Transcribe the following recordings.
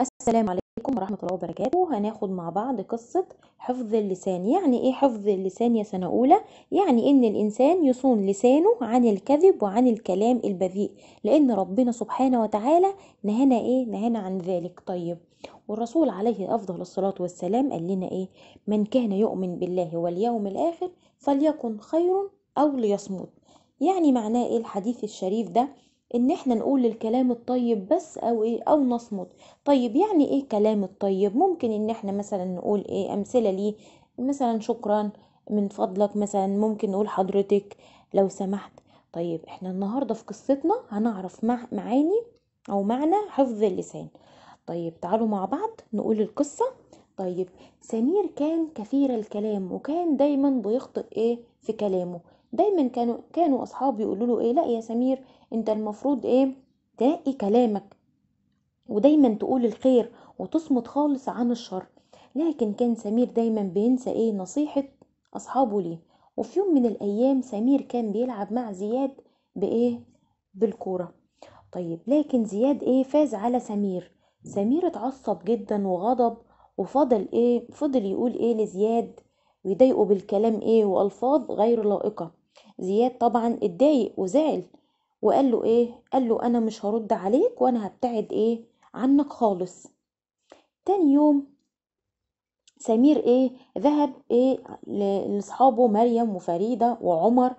السلام عليكم ورحمة الله وبركاته هناخد مع بعض قصة حفظ اللسان يعني ايه حفظ اللسان يا سنة أولى؟ يعني ان الإنسان يصون لسانه عن الكذب وعن الكلام البذيء لأن ربنا سبحانه وتعالى نهانا ايه؟ نهانا عن ذلك طيب والرسول عليه أفضل الصلاة والسلام قال لنا ايه؟ من كان يؤمن بالله واليوم الآخر فليكن خير أو ليصمت يعني معناه ايه الحديث الشريف ده؟ ان احنا نقول الكلام الطيب بس او ايه او نصمت طيب يعني ايه كلام الطيب ممكن ان احنا مثلا نقول ايه امثلة ليه مثلا شكرا من فضلك مثلا ممكن نقول حضرتك لو سمحت طيب احنا النهاردة في قصتنا هنعرف مع معاني او معنى حفظ اللسان طيب تعالوا مع بعض نقول القصة طيب سمير كان كثير الكلام وكان دايما بيخطئ ايه في كلامه دايما كانوا كانوا اصحابي يقولوا له ايه لا يا سمير انت المفروض ايه تراقي كلامك ودايما تقول الخير وتصمت خالص عن الشر لكن كان سمير دايما بينسى ايه نصيحة اصحابه ليه وفي يوم من الايام سمير كان بيلعب مع زياد بايه بالكورة طيب لكن زياد ايه فاز على سمير سمير اتعصب جدا وغضب وفضل ايه فضل يقول ايه لزياد ويضايقه بالكلام ايه والفاظ غير لائقه زياد طبعا اتضايق وزعل وقال له ايه قال له انا مش هرد عليك وانا هبتعد ايه عنك خالص تاني يوم سمير ايه ذهب ايه لاصحابه مريم وفريده وعمر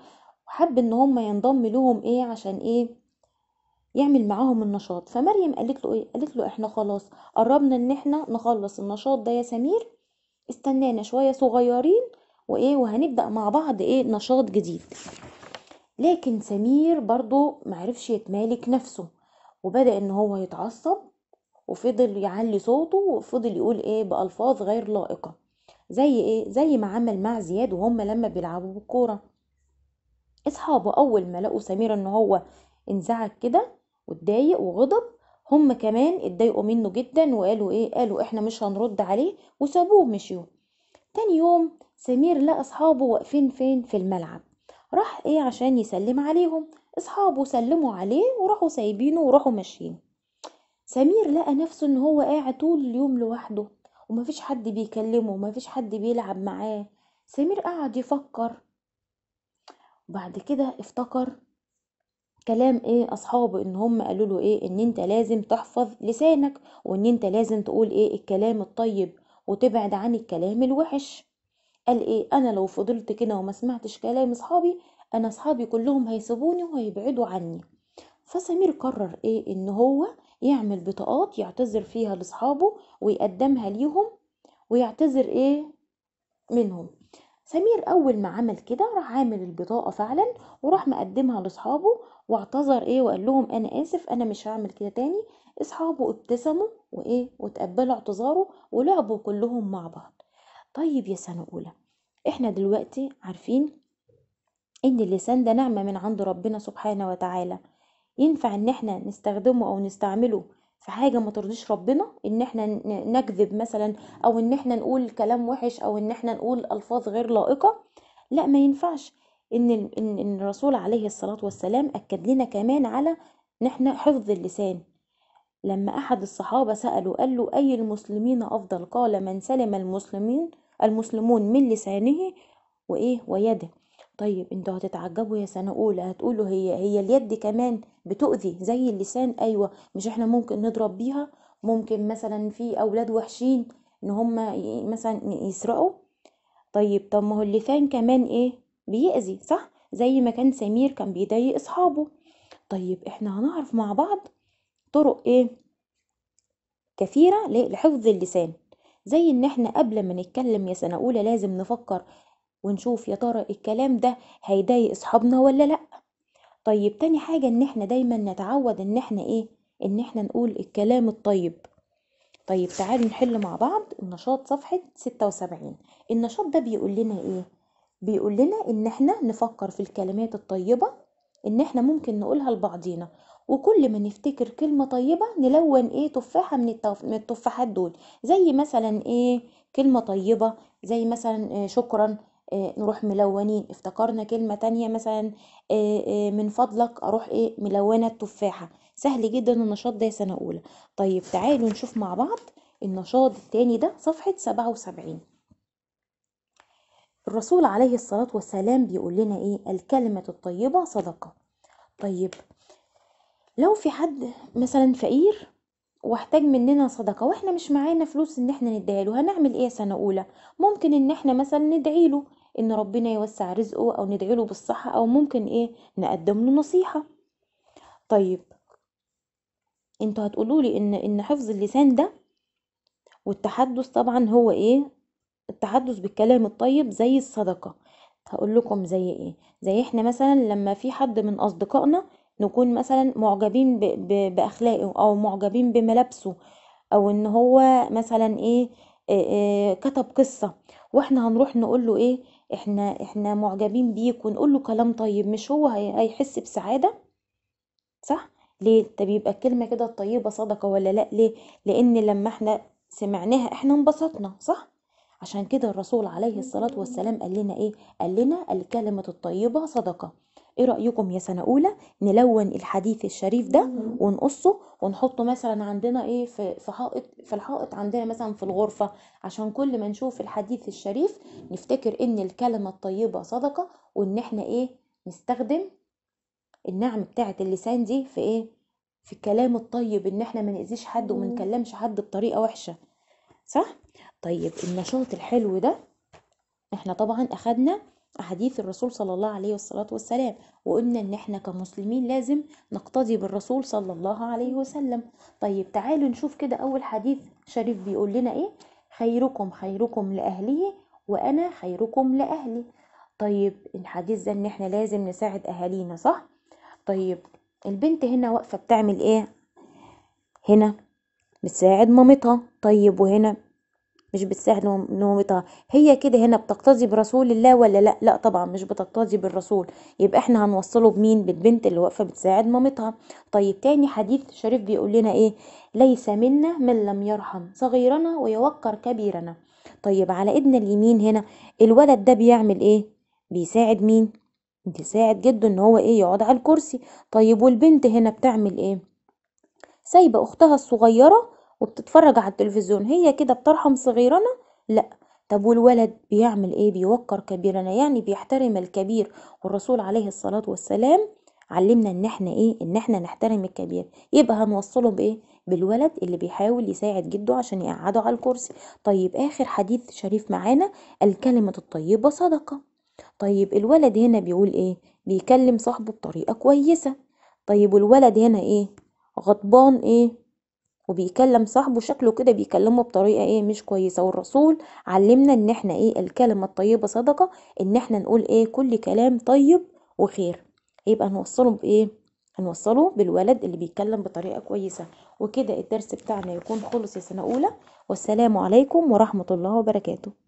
وحب ان هم ينضم لهم ايه عشان ايه يعمل معاهم النشاط فمريم قالت له ايه قالت له احنا خلاص قربنا ان احنا نخلص النشاط ده يا سمير استنانا شويه صغيرين وايه وهنبدا مع بعض ايه نشاط جديد لكن سمير برضو معرفش يتمالك نفسه وبدأ ان هو يتعصب وفضل يعلي صوته وفضل يقول ايه بألفاظ غير لائقة زي ايه زي ما عمل مع زياد وهم لما بيلعبوا بالكورة اصحابه اول ما لقوا سمير ان هو انزعج كده واتضايق وغضب هم كمان اتضايقوا منه جدا وقالوا ايه قالوا احنا مش هنرد عليه وسابوه مشيوا تاني يوم سمير لقى اصحابه واقفين فين في الملعب راح ايه عشان يسلم عليهم اصحابه سلموا عليه وراحوا سايبينه وراحوا ماشيين سمير لقى نفسه ان هو قاعد طول اليوم لوحده ومفيش حد بيكلمه ومفيش حد بيلعب معاه سمير قعد يفكر وبعد كده افتكر كلام ايه اصحابه ان هم قالوا له ايه ان انت لازم تحفظ لسانك وان انت لازم تقول ايه الكلام الطيب وتبعد عن الكلام الوحش قال ايه انا لو فضلت كده وما سمعتش كلام اصحابي انا اصحابي كلهم هيسيبوني وهيبعدوا عني فسمير قرر ايه ان هو يعمل بطاقات يعتذر فيها لاصحابه ويقدمها ليهم ويعتذر ايه منهم سمير اول ما عمل كده راح عامل البطاقه فعلا وراح مقدمها لاصحابه واعتذر ايه وقال لهم انا اسف انا مش هعمل كده تاني اصحابه ابتسموا وايه وتقبلوا اعتذاره ولعبوا كلهم مع بعض طيب يا سنة أولى احنا دلوقتي عارفين ان اللسان ده نعمة من عند ربنا سبحانه وتعالى ينفع ان احنا نستخدمه او نستعمله في حاجة ما ترضيش ربنا ان احنا نكذب مثلا او ان احنا نقول كلام وحش او ان احنا نقول الفاظ غير لائقة لا ما ينفعش ان ان الرسول عليه الصلاة والسلام اكد لنا كمان على ان احنا حفظ اللسان لما أحد الصحابة سأله قال له أي المسلمين أفضل قال من سلم المسلمين المسلمون من لسانه وإيه ويده طيب انتوا هتتعجبوا يا سنة أولى هتقولوا هي هي اليد كمان بتؤذي زي اللسان أيوة مش احنا ممكن نضرب بيها ممكن مثلا في أولاد وحشين إن هما مثلا يسرقوا طيب طب ما هو اللسان كمان إيه بيأذي صح زي ما كان سمير كان بيضايق أصحابه طيب احنا هنعرف مع بعض طرق ايه كثيرة لحفظ اللسان زي ان احنا قبل ما نتكلم يا سنة اولى لازم نفكر ونشوف يا ترى الكلام ده هيضايق اصحابنا ولا لأ طيب تاني حاجة ان احنا دايما نتعود ان احنا ايه ان احنا نقول الكلام الطيب طيب تعالوا نحل مع بعض النشاط صفحة ستة وسبعين النشاط ده بيقول لنا ايه بيقول لنا ان احنا نفكر في الكلمات الطيبة ان احنا ممكن نقولها لبعضينا وكل ما نفتكر كلمة طيبة نلون ايه تفاحة من, التفاحات دول زي مثلا ايه كلمة طيبة زي مثلا آه شكرا آه نروح ملونين افتكرنا كلمة تانية مثلا آه، من فضلك اروح ايه ملونة التفاحة سهل جدا النشاط ده سنة اولى طيب تعالوا نشوف مع بعض النشاط التاني ده صفحة سبعة وسبعين الرسول عليه الصلاة والسلام بيقول لنا ايه الكلمة الطيبة صدقة طيب لو في حد مثلا فقير واحتاج مننا صدقه واحنا مش معانا فلوس ان احنا نديها له هنعمل ايه سنه اولى ممكن ان احنا مثلا ندعي له ان ربنا يوسع رزقه او ندعي له بالصحه او ممكن ايه نقدم له نصيحه طيب انتوا هتقولوا لي ان ان حفظ اللسان ده والتحدث طبعا هو ايه التحدث بالكلام الطيب زي الصدقه هقول لكم زي ايه زي احنا مثلا لما في حد من اصدقائنا نكون مثلا معجبين ب ب باخلاقه او معجبين بملابسه او ان هو مثلا ايه كتب قصه واحنا هنروح نقول له ايه احنا احنا معجبين بيك ونقول له كلام طيب مش هو هيحس بسعاده صح ليه طب يبقى الكلمه كده الطيبه صدقه ولا لا ليه لان لما احنا سمعناها احنا انبسطنا صح عشان كده الرسول عليه الصلاه والسلام قال لنا ايه قال لنا الكلمه الطيبه صدقه ايه رايكم يا سنه اولى نلون الحديث الشريف ده ونقصه ونحطه مثلا عندنا ايه في في حائط في الحائط عندنا مثلا في الغرفه عشان كل ما نشوف الحديث الشريف نفتكر ان الكلمه الطيبه صدقه وان احنا ايه نستخدم النعم بتاعه اللسان دي في ايه في الكلام الطيب ان احنا ما ناذيش حد وما نكلمش حد بطريقه وحشه صح طيب النشاط الحلو ده احنا طبعا اخدنا أحاديث الرسول صلى الله عليه والصلاة والسلام وقلنا إن إحنا كمسلمين لازم نقتدي بالرسول صلى الله عليه وسلم طيب تعالوا نشوف كده أول حديث شريف بيقول لنا إيه خيركم خيركم لأهله وأنا خيركم لأهلي طيب الحديث ده إن إحنا لازم نساعد أهالينا صح طيب البنت هنا واقفة بتعمل إيه هنا بتساعد مامتها طيب وهنا مش بتساعد نومتها هي كده هنا بتقتضي برسول الله ولا لا لا طبعا مش بتقتضي بالرسول يبقى احنا هنوصله بمين بالبنت اللي واقفه بتساعد مامتها طيب تاني حديث شريف بيقول لنا ايه ليس منا من لم يرحم صغيرنا ويوقر كبيرنا طيب على ايدنا اليمين هنا الولد ده بيعمل ايه بيساعد مين بيساعد جده ان هو ايه يقعد على الكرسي طيب والبنت هنا بتعمل ايه سايبه اختها الصغيره وبتتفرج على التلفزيون هي كده بترحم صغيرنا لا طب والولد بيعمل ايه بيوقر كبيرنا يعني بيحترم الكبير والرسول عليه الصلاة والسلام علمنا ان احنا ايه ان احنا نحترم الكبير يبقى هنوصله بايه بالولد اللي بيحاول يساعد جده عشان يقعده على الكرسي طيب اخر حديث شريف معانا الكلمة الطيبة صدقة طيب الولد هنا بيقول ايه بيكلم صاحبه بطريقة كويسة طيب والولد هنا ايه غضبان ايه وبيكلم صاحبه شكله كده بيكلمه بطريقه ايه مش كويسه والرسول علمنا ان احنا ايه الكلمه الطيبه صدقه ان احنا نقول ايه كل كلام طيب وخير يبقى نوصله بايه هنوصله بالولد اللي بيتكلم بطريقه كويسه وكده الدرس بتاعنا يكون خلص يا سنه اولى والسلام عليكم ورحمه الله وبركاته